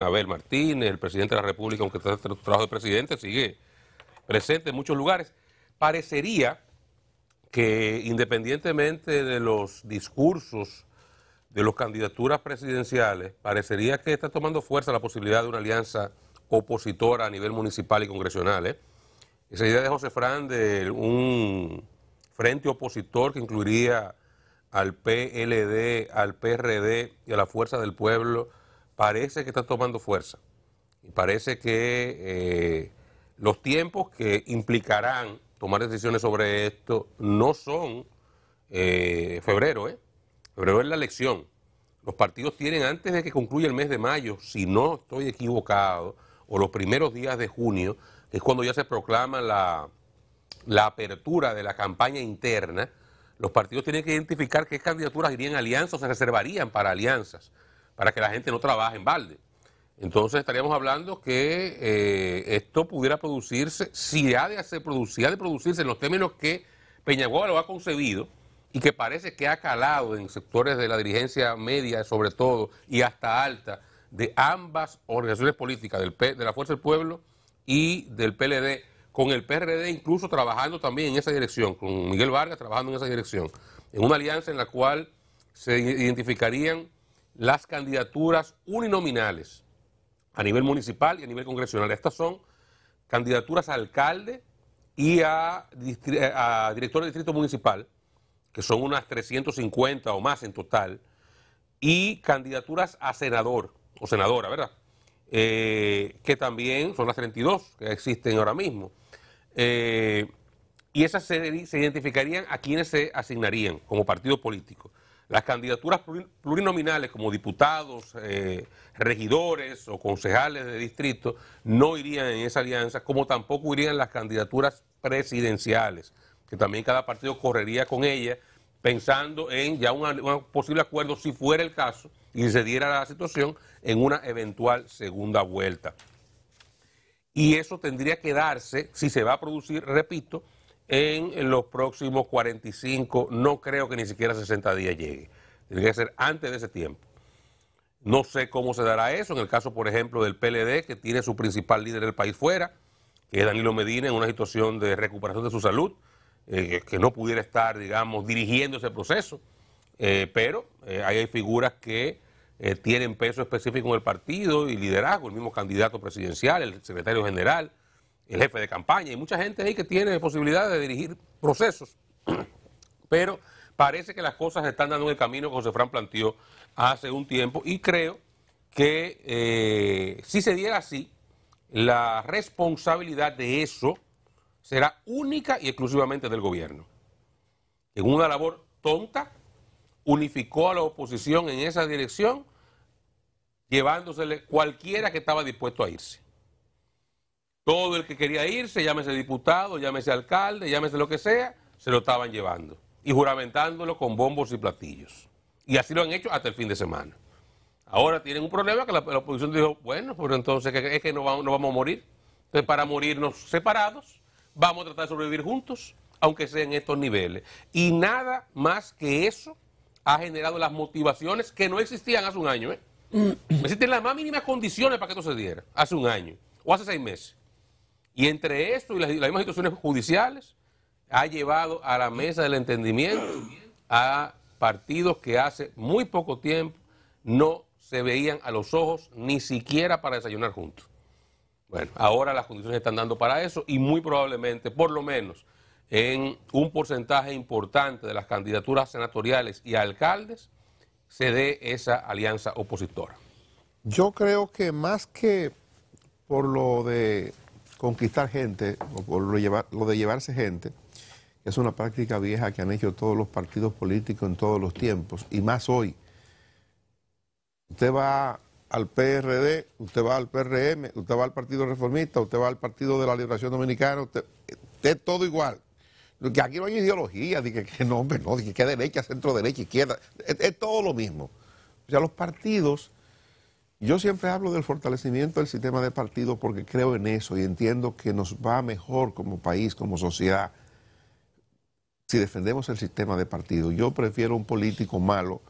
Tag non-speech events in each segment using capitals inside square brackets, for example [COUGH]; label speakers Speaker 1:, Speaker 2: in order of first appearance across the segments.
Speaker 1: Abel Martínez, el presidente de la República, aunque está su trabajo de presidente, sigue presente en muchos lugares. Parecería que independientemente de los discursos de las candidaturas presidenciales, parecería que está tomando fuerza la posibilidad de una alianza opositora a nivel municipal y congresional. ¿eh? Esa idea de José Fran de un frente opositor que incluiría al PLD, al PRD y a la Fuerza del Pueblo parece que está tomando fuerza. Y parece que eh, los tiempos que implicarán tomar decisiones sobre esto no son eh, febrero, ¿eh? Febrero es la elección. Los partidos tienen antes de que concluya el mes de mayo, si no estoy equivocado, o los primeros días de junio, que es cuando ya se proclama la, la apertura de la campaña interna, los partidos tienen que identificar qué candidaturas irían a alianzas o se reservarían para alianzas para que la gente no trabaje en balde. Entonces estaríamos hablando que eh, esto pudiera producirse, si ha, de de producirse en los términos que peñagua lo ha concebido y que parece que ha calado en sectores de la dirigencia media, sobre todo, y hasta alta, de ambas organizaciones políticas, del de la Fuerza del Pueblo y del PLD, con el PRD incluso trabajando también en esa dirección, con Miguel Vargas trabajando en esa dirección, en una alianza en la cual se identificarían las candidaturas uninominales a nivel municipal y a nivel congresional. Estas son candidaturas a alcalde y a, eh, director de distrito municipal, que son unas 350 o más en total, y candidaturas a senador o senadora, ¿verdad? Eh, que también son las 32 que existen ahora mismo. Eh, y esas se, se, identificarían a quienes se asignarían como partido político las candidaturas plurinominales como diputados, eh, regidores o concejales de distrito no irían en esa alianza, como tampoco irían las candidaturas presidenciales, que también cada partido correría con ellas, pensando en ya un posible acuerdo, si fuera el caso, y se diera la situación, en una eventual segunda vuelta. Y eso tendría que darse, si se va a producir, repito, en los próximos 45, no creo que ni siquiera 60 días llegue. Tiene que ser antes de ese tiempo. No sé cómo se dará eso, en el caso, por ejemplo, del PLD, que tiene su principal líder del país fuera, que es Danilo Medina, en una situación de recuperación de su salud, eh, que no pudiera estar, digamos, dirigiendo ese proceso. Eh, pero eh, hay figuras que tienen peso específico en el partido y liderazgo, el mismo candidato presidencial, el secretario general, el jefe de campaña y mucha gente ahí que tiene posibilidad de dirigir procesos. [CLEARS THROAT] Pero parece que las cosas están dando en el camino que José Fran planteó hace un tiempo y creo que eh, si se diera así, la responsabilidad de eso será única y exclusivamente del gobierno. En una labor tonta, unificó a la oposición en esa dirección, llevándosele cualquiera que estaba dispuesto a irse. Todo el que quería irse, llámese diputado, llámese alcalde, llámese lo que sea, se lo estaban llevando y juramentándolo con bombos y platillos. Y así lo han hecho hasta el fin de semana. Ahora tienen un problema que la, oposición dijo, bueno, pero entonces es que no vamos, a morir. Entonces para morirnos separados, vamos a tratar de sobrevivir juntos, aunque sea en estos niveles. Y nada más que eso ha generado las motivaciones que no existían hace un año. ¿eh? Mm. Existen las más mínimas condiciones para que esto se diera, hace un año o hace seis meses. Y entre esto y las, mismas instituciones judiciales, ha llevado a la mesa del entendimiento a partidos que hace muy poco tiempo no se veían a los ojos ni siquiera para desayunar juntos. Bueno, ahora las condiciones están dando para eso y muy probablemente, por lo menos en un porcentaje importante de las candidaturas senatoriales y alcaldes, se dé esa alianza opositora.
Speaker 2: Yo creo que más que por lo de conquistar gente o, lo, de llevarse gente es una práctica vieja que han hecho todos los partidos políticos en todos los tiempos y más hoy. Usted va al PRD, usted va al PRM, usted va al Partido Reformista, usted va al Partido de la Liberación Dominicana, usted, es todo igual. Que aquí no hay ideología, de que, no, hombre, no, de que, derecha, centro derecha, izquierda, es, es todo lo mismo. O sea, los partidos yo siempre hablo del fortalecimiento del sistema de partido porque creo en eso y entiendo que nos va mejor como país, como sociedad, si defendemos el sistema de partido. Yo prefiero un político malo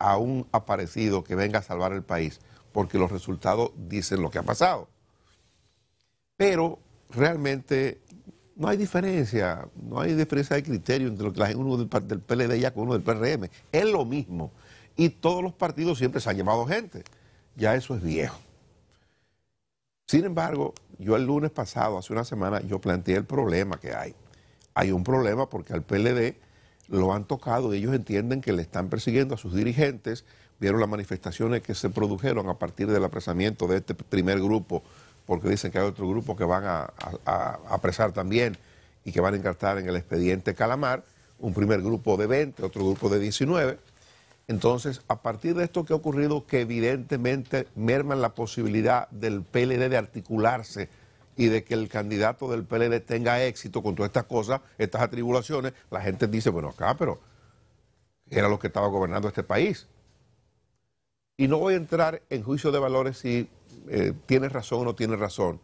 Speaker 2: a un aparecido que venga a salvar el país, porque los resultados dicen lo que ha pasado. Pero realmente no hay diferencia, no hay diferencia de criterio entre lo que uno del, del PLD y uno del PRM. Es lo mismo. Y todos los partidos siempre se han llevado gente ya eso es viejo. Sin embargo, yo el lunes pasado, hace una semana, yo planteé el problema que hay. Hay un problema porque al PLD lo han tocado y ellos entienden que le están persiguiendo a sus dirigentes. Vieron las manifestaciones que se produjeron a partir del apresamiento de este primer grupo, porque dicen que hay otro grupo que van a, a apresar también y que van a encartar en el expediente Calamar, un primer grupo de 20, otro grupo de 19. Entonces, a partir de esto que ha ocurrido, que evidentemente merman la posibilidad del PLD de articularse y de que el candidato del PLD tenga éxito con todas estas cosas, estas atribulaciones, la gente dice, bueno, acá, pero era lo que estaba gobernando este país. Y no voy a entrar en juicio de valores si eh, tiene razón o no tiene razón,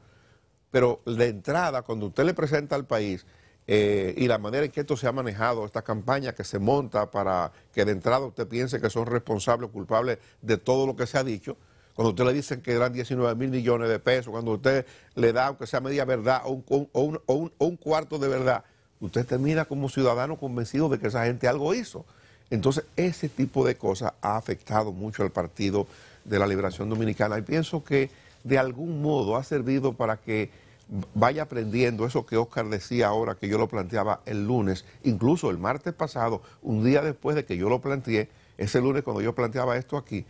Speaker 2: pero de entrada, cuando usted le presenta al país eh, y la manera en que esto se ha manejado, esta campaña que se monta para que de entrada usted piense que son responsables o culpables de todo lo que se ha dicho, cuando usted le dicen que eran 19 mil millones de pesos, cuando usted le da, aunque sea media verdad o un cuarto de verdad, usted termina como ciudadano convencido de que esa gente algo hizo. Entonces, ese tipo de cosas ha afectado mucho al Partido de la Liberación Dominicana y pienso que de algún modo ha servido para que vaya aprendiendo eso que Oscar decía ahora, que yo lo planteaba el lunes, incluso el martes pasado, un día después de que yo lo planteé, ese lunes cuando yo planteaba esto aquí,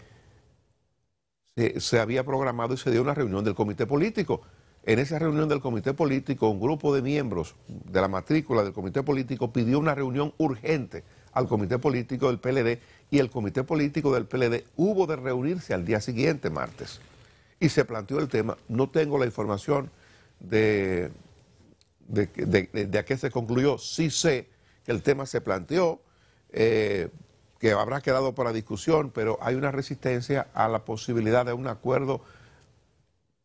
Speaker 2: se, había programado y se dio una reunión del comité político. En esa reunión del comité político, un grupo de miembros de la matrícula del comité político pidió una reunión urgente al comité político del PLD y el comité político del PLD hubo de reunirse al día siguiente, martes. Y se planteó el tema, no tengo la información de, de, de, a qué se concluyó. Sí sé que el tema se planteó, eh, que habrá quedado para discusión, pero hay una resistencia a la posibilidad de un acuerdo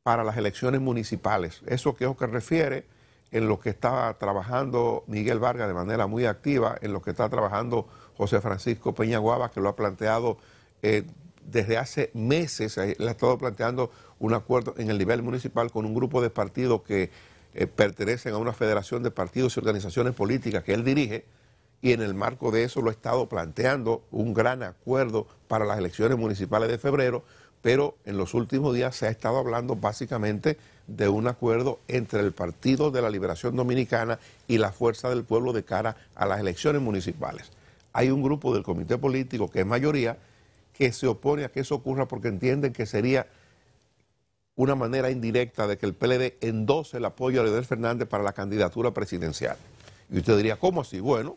Speaker 2: para las elecciones municipales. Eso que es lo que refiere en lo que está trabajando Miguel Vargas de manera muy activa, en lo que está trabajando José Francisco Peña Guava, que lo ha planteado eh, desde hace meses, él ha estado planteando un acuerdo en el nivel municipal con un grupo de partidos que eh, pertenecen a una federación de partidos y organizaciones políticas que él dirige, y en el marco de eso lo ha estado planteando un gran acuerdo para las elecciones municipales de febrero, pero en los últimos días se ha estado hablando básicamente de un acuerdo entre el Partido de la Liberación Dominicana y la Fuerza del Pueblo de cara a las elecciones municipales. Hay un grupo del comité político que es mayoría que se opone a que eso ocurra porque entienden que sería una manera indirecta de que el PLD endose el apoyo a Leonel Fernández para la candidatura presidencial. Y usted diría, ¿cómo así? Bueno,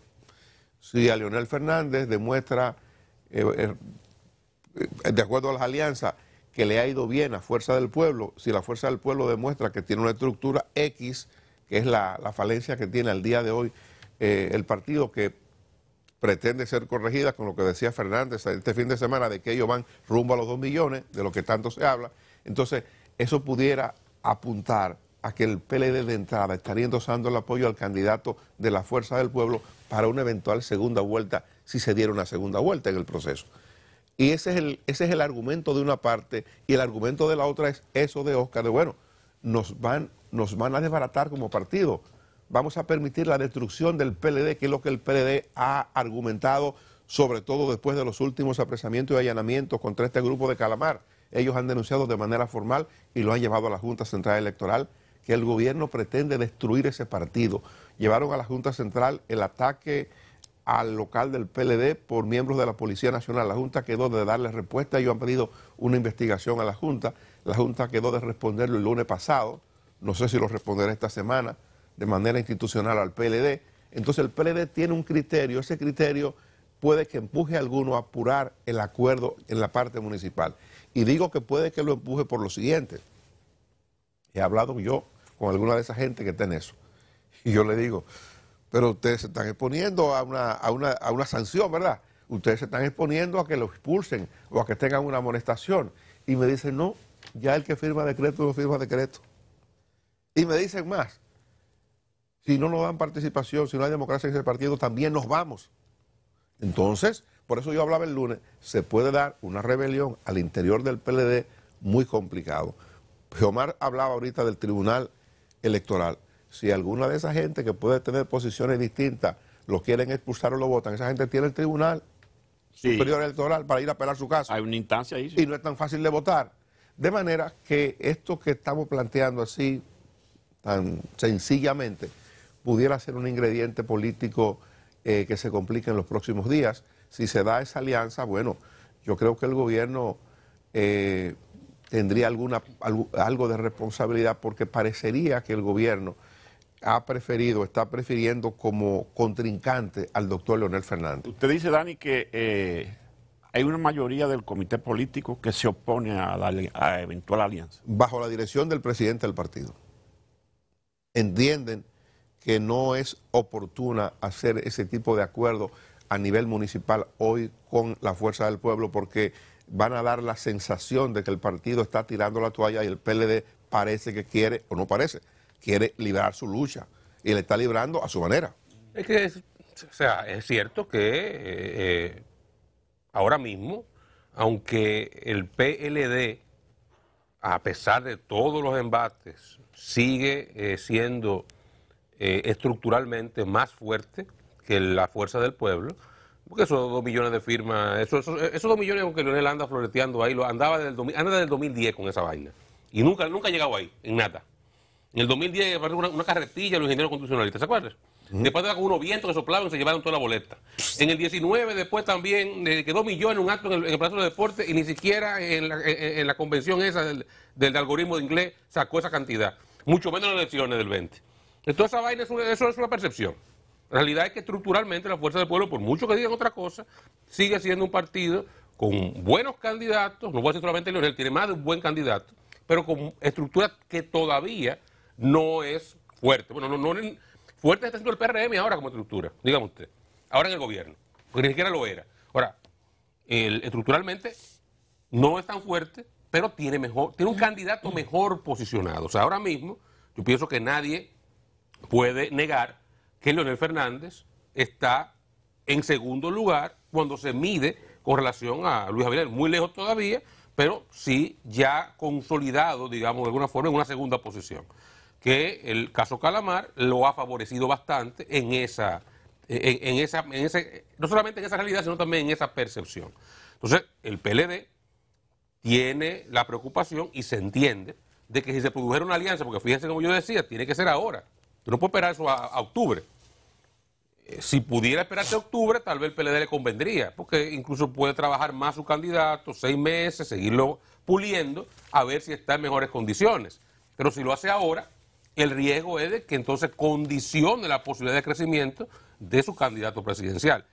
Speaker 2: si a Leonel Fernández demuestra, eh, eh, de acuerdo a las alianzas, que le ha ido bien a Fuerza del Pueblo, si la Fuerza del Pueblo demuestra que tiene una estructura X, que es la, falencia que tiene al día de hoy eh, el partido que pretende ser corregida con lo que decía Fernández este fin de semana, de que ellos van rumbo a los 2 millones, de lo que tanto se habla. Entonces, eso pudiera apuntar a que el PLD de entrada estaría endosando el apoyo al candidato de la Fuerza del Pueblo para una eventual segunda vuelta, si se diera una segunda vuelta en el proceso. Y ese es el, ese es el argumento de una parte, y el argumento de la otra es eso de Oscar, de bueno, nos van, nos van a desbaratar como partido vamos a permitir la destrucción del PLD, que es lo que el PLD ha argumentado, sobre todo después de los últimos apresamientos y allanamientos contra este grupo de Calamar. Ellos han denunciado de manera formal y lo han llevado a la Junta Central Electoral, que el gobierno pretende destruir ese partido. Llevaron a la Junta Central el ataque al local del PLD por miembros de la Policía Nacional. La Junta quedó de darle respuesta. Ellos han pedido una investigación a la Junta. La Junta quedó de responderlo el lunes pasado. No sé si lo responderá esta semana de manera institucional al PLD. Entonces el PLD tiene un criterio, ese criterio puede que empuje a alguno a apurar el acuerdo en la parte municipal. Y digo que puede que lo empuje por lo siguiente. He hablado yo con alguna de esa gente que está en eso. Y yo le digo, pero ustedes se están exponiendo a una, sanción, ¿verdad? Ustedes se están exponiendo a que lo expulsen o a que tengan una amonestación. Y me dicen, no, ya el que firma decreto no firma decreto. Y me dicen más, si no nos dan participación, si no hay democracia en ese partido, también nos vamos. Entonces, por eso yo hablaba el lunes, se puede dar una rebelión al interior del PLD muy complicado. Omar hablaba ahorita del tribunal electoral. Si alguna de esa gente que puede tener posiciones distintas lo quieren expulsar o lo votan, esa gente tiene el tribunal superior electoral para ir a apelar su caso. Hay una instancia ahí. Y no es tan fácil de votar. De manera que esto que estamos planteando así, tan sencillamente, pudiera ser un ingrediente político eh, que se complique en los próximos días. Si se da esa alianza, bueno, yo creo que el gobierno eh, tendría alguna, algo de responsabilidad porque parecería que el gobierno ha preferido, está prefiriendo como contrincante al doctor Leonel Fernández. Usted dice, Dani, que eh, hay una mayoría del comité político que se opone a la eventual alianza. Bajo la dirección del presidente del partido. Entienden que no es oportuna hacer ese tipo de acuerdo a nivel municipal hoy con la fuerza del pueblo porque van a dar la sensación de que el partido está tirando la toalla y el PLD parece que quiere, o no parece, quiere librar su lucha y le está librando a su
Speaker 1: manera. Es que, o sea, es cierto que eh, eh, ahora mismo, aunque el PLD, a pesar de todos los embates, sigue eh, siendo eh, estructuralmente más fuerte que la fuerza del pueblo. Porque esos dos millones de firmas, esos dos millones aunque Leonel anda floreteando ahí, lo, andaba desde el 2010 con esa vaina. Y nunca, nunca ha llegado ahí, en nada. En el 2010 una, una carretilla los ingenieros constitucionalistas, ¿se acuerdan? Después de unos vientos que soplaban, se llevaron toda la boleta. En el 19, después también, eh, quedó millones en un acto en el, en de Deportes y ni siquiera en la, convención esa del, del, algoritmo de inglés sacó esa cantidad. Mucho menos en las elecciones del 20. Entonces esa vaina es una, eso es una percepción. La realidad es que estructuralmente la Fuerza del Pueblo, por mucho que digan otra cosa, sigue siendo un partido con buenos candidatos, no voy a decir solamente Leonel, tiene más de un buen candidato, pero con estructura que todavía no es fuerte. Bueno, no, fuerte está siendo el PRM ahora como estructura, digamos usted, ahora en el gobierno, porque ni siquiera lo era. Ahora, estructuralmente no es tan fuerte, pero tiene, mejor, tiene un candidato mejor posicionado. O sea, ahora mismo yo pienso que nadie puede negar que Leonel Fernández está en segundo lugar cuando se mide con relación a Luis Abinader, muy lejos todavía, pero sí ya consolidado, digamos, de alguna forma, en una segunda posición. Que el caso Calamar lo ha favorecido bastante en esa, esa, en ese, no solamente en esa realidad, sino también en esa percepción. Entonces, el PLD tiene la preocupación y se entiende de que si se produjera una alianza, porque fíjense como yo decía, tiene que ser ahora, no puede esperar eso a, octubre. Eh, si pudiera esperarse a octubre, tal vez el PLD le convendría, porque incluso puede trabajar más su candidato, seis meses, seguirlo puliendo, a ver si está en mejores condiciones. Pero si lo hace ahora, el riesgo es de que entonces condicione la posibilidad de crecimiento de su candidato presidencial.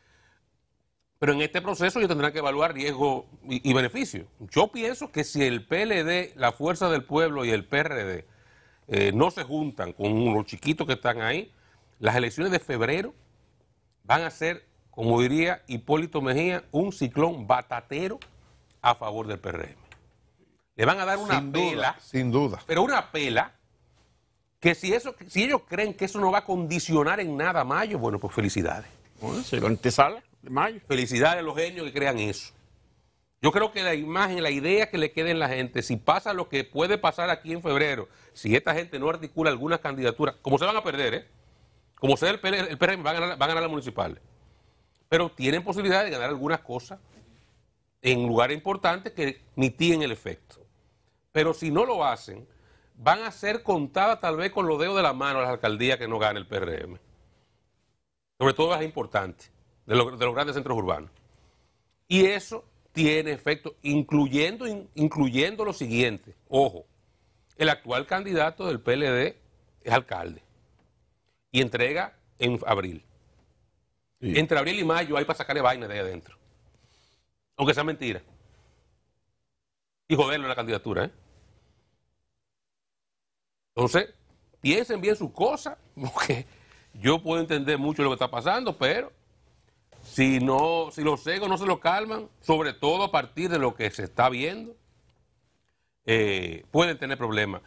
Speaker 1: Pero en este proceso ellos tendrán que evaluar riesgo y beneficio. Yo pienso que si el PLD, la Fuerza del Pueblo y el PRD eh, no se juntan con los chiquitos que están ahí, las elecciones de febrero van a ser, como diría Hipólito Mejía, un ciclón batatero a favor del PRM. Le van a dar una pela.
Speaker 2: sin duda.
Speaker 1: Pero una pela que si, eso, si ellos creen que eso no va a condicionar en nada mayo, bueno, pues felicidades. Bueno, mayo. Felicidades a los genios que crean eso. Yo creo que la imagen, la idea que le quede en la gente, si pasa lo que puede pasar aquí en febrero, si esta gente no articula algunas candidaturas, como se van a perder, ¿eh? Como sea el, PRM, van a ganar, las municipales. Pero tienen posibilidad de ganar algunas cosas en lugares importantes que mitiguen el efecto. Pero si no lo hacen, van a ser contadas tal vez con los dedos de la mano las alcaldías que no gane el PRM. Sobre todo las importantes, de los grandes centros urbanos. Y eso tiene efecto, incluyendo, incluyendo lo siguiente. Ojo, el actual candidato del PLD es alcalde y entrega en abril. Entre abril y mayo hay para sacarle vaina de ahí adentro. Aunque sea mentira. Y joderlo en la candidatura. ¿eh? Entonces, piensen bien sus cosas, [LAUGHS] porque yo puedo entender mucho lo que está pasando, pero si, no, si los egos no se los calman, sobre todo a partir de lo que se está viendo, eh, pueden tener problemas.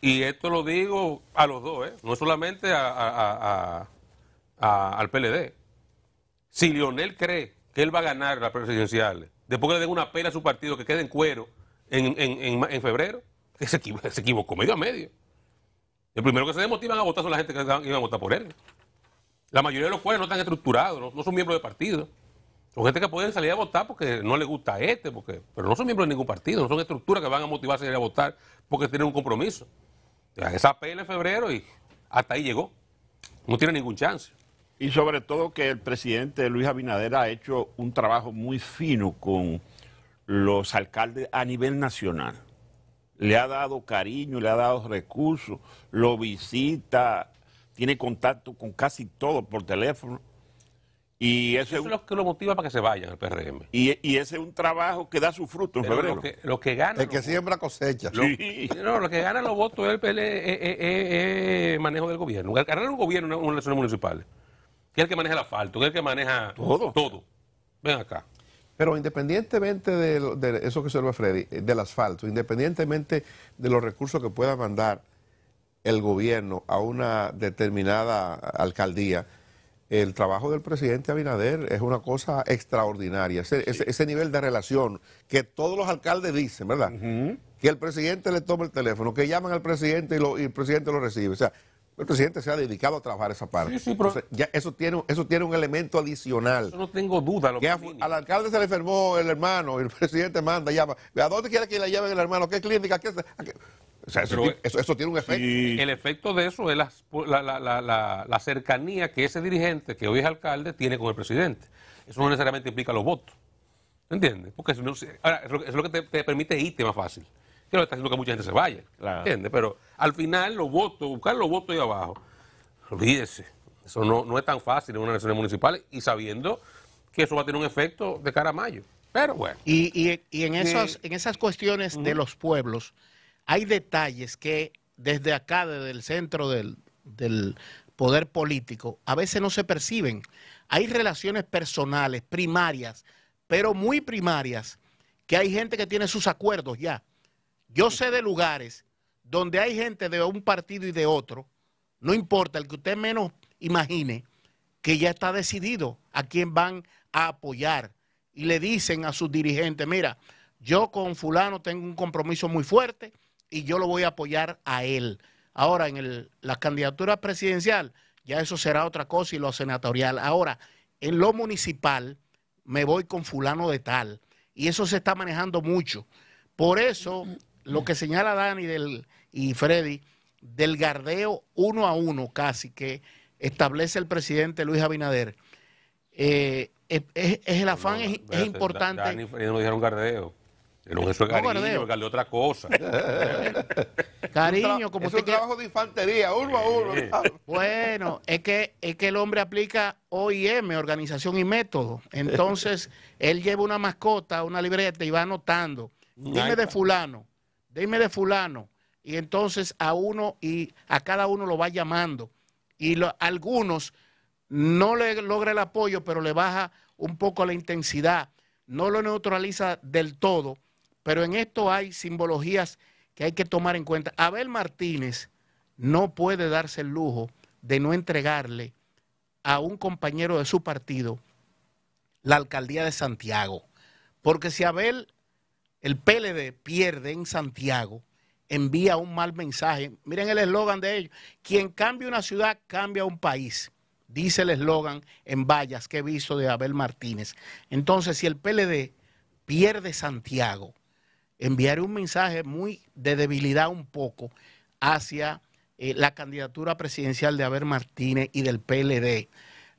Speaker 1: Y esto lo digo a los dos, ¿eh? no solamente al PLD. Si Lionel cree que él va a ganar las presidenciales, después que le den una pela a su partido, que quede en cuero en, febrero, se, equivocó medio a medio. El primero que se desmotivan a votar son la gente que iban a votar por él. La mayoría de los cuales no están estructurados, no, son miembros de partido. Son gente que pueden salir a votar porque no le gusta a este, porque, pero no son miembros de ningún partido, no son estructuras que van a motivarse a ir a votar porque tienen un compromiso. Esa pelea en febrero y hasta ahí llegó. No tiene ningún chance. Y sobre todo que el presidente Luis Abinader ha hecho un trabajo muy fino
Speaker 2: con los alcaldes a nivel nacional. Le ha dado cariño, le ha dado recursos, lo visita, tiene contacto con casi todo
Speaker 1: por teléfono. Y eso es lo que lo motiva para que se vaya al PRM. Y, ese es un trabajo que da su fruto en febrero. Lo que, lo que gana.
Speaker 2: El que siembra cosecha. No, lo que gana los votos es el, eh,
Speaker 1: eh, eh, manejo del gobierno. Ganar un gobierno en una municipal Que es el que maneja el asfalto, es el que maneja todo. todo. Ven acá.
Speaker 2: Pero independientemente de, de eso que observa Freddy, del asfalto, independientemente de los recursos que pueda mandar el gobierno a una determinada alcaldía, el trabajo del presidente Abinader es una cosa extraordinaria. Ese, nivel de relación que todos los alcaldes dicen, ¿verdad? Que el presidente le toma el teléfono, que llaman al presidente y, el presidente lo recibe. O sea, el presidente se ha dedicado a trabajar esa parte. eso, tiene, eso tiene un elemento adicional. Yo no tengo duda. Lo que al alcalde se le enfermó el hermano y el [LAUGHS] presidente manda, llama. ¿A dónde quiere que le llamen el hermano? ¿Qué clínica? qué? eso, tiene un
Speaker 1: efecto. El efecto de eso es la, cercanía que ese dirigente, que hoy es alcalde, tiene con el presidente. Eso no necesariamente implica los votos. ¿Entiendes? Porque eso no, es lo que te, permite irte más fácil. Que lo está haciendo que mucha gente se vaya. entiende ¿Entiendes? Pero al final, los votos, buscar los votos ahí abajo, olvídese. Eso no, no es tan fácil en una elecciones municipal y sabiendo que eso va a tener un efecto de cara a mayo. Pero bueno. Y, y, en, esas
Speaker 3: en esas cuestiones de los pueblos, hay detalles que desde acá, desde el centro del, poder político, a veces no se perciben. Hay relaciones personales, primarias, pero muy primarias, que hay gente que tiene sus acuerdos ya. Yo sé de lugares donde hay gente de un partido y de otro, no importa, el que usted menos imagine, que ya está decidido a quién van a apoyar. Y le dicen a sus dirigentes, mira, yo con fulano tengo un compromiso muy fuerte, y yo lo voy a apoyar a él. Ahora, en el, la candidatura presidencial, ya eso será otra cosa y lo senatorial. Ahora, en lo municipal, me voy con fulano de tal. Y eso se está manejando mucho. Por eso, lo que señala Dani del, y Freddy, del gardeo uno a uno casi que establece el presidente Luis Abinader, eh, es, el afán, es, importante. Dani,
Speaker 1: no dijeron gardeo un cariño, otra cosa. [LAUGHS]
Speaker 3: cariño, como es trabajo
Speaker 2: de infantería, uno a uno.
Speaker 3: Bueno, es que, que el hombre aplica OIM, organización y método. Entonces, [LAUGHS] él lleva una mascota, una libreta y va anotando. Dime de fulano, dime de fulano. Y entonces a uno y a cada uno lo va llamando. Y algunos no le logra el apoyo, pero le baja un poco la intensidad. No lo neutraliza del todo pero en esto hay simbologías que hay que tomar en cuenta. Abel Martínez no puede darse el lujo de no entregarle a un compañero de su partido la alcaldía de Santiago. Porque si Abel, el PLD, pierde en Santiago, envía un mal mensaje. Miren el eslogan de ellos. Quien cambia una ciudad, cambia un país. Dice el eslogan en vallas que he visto de Abel Martínez. Entonces, si el PLD pierde Santiago, enviar un mensaje muy de debilidad un poco hacia eh, la candidatura presidencial de Abel Martínez y del PLD.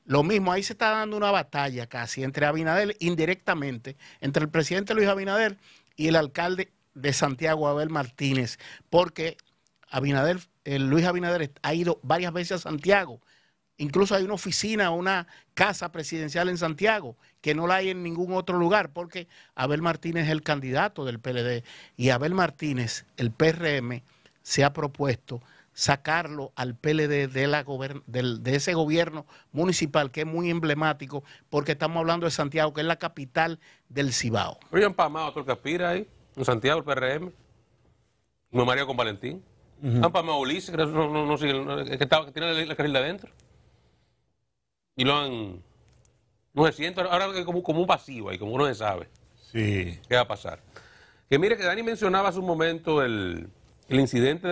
Speaker 3: Lo mismo, ahí se está dando una batalla casi entre Abinader, indirectamente, entre el presidente Luis Abinader y el alcalde de Santiago, Abel Martínez, porque Abinader, eh, Luis Abinader ha ido varias veces a Santiago Incluso hay una oficina, una casa presidencial en Santiago que no la hay en ningún otro lugar porque Abel Martínez es el candidato del PLD y Abel Martínez, el PRM, se ha propuesto sacarlo al PLD de, la de ese gobierno municipal que es muy emblemático porque estamos hablando de Santiago, que es la capital del Cibao.
Speaker 1: Pero han que aspira ahí, en Santiago, el PRM, María con Valentín. Ah, Ulises, que, tiene la carril adentro. Y lo han. No se siente, ahora como, como un pasivo ahí, como uno se sabe. Sí. ¿Qué va a pasar? Que mire que Dani mencionaba hace un momento el, el incidente.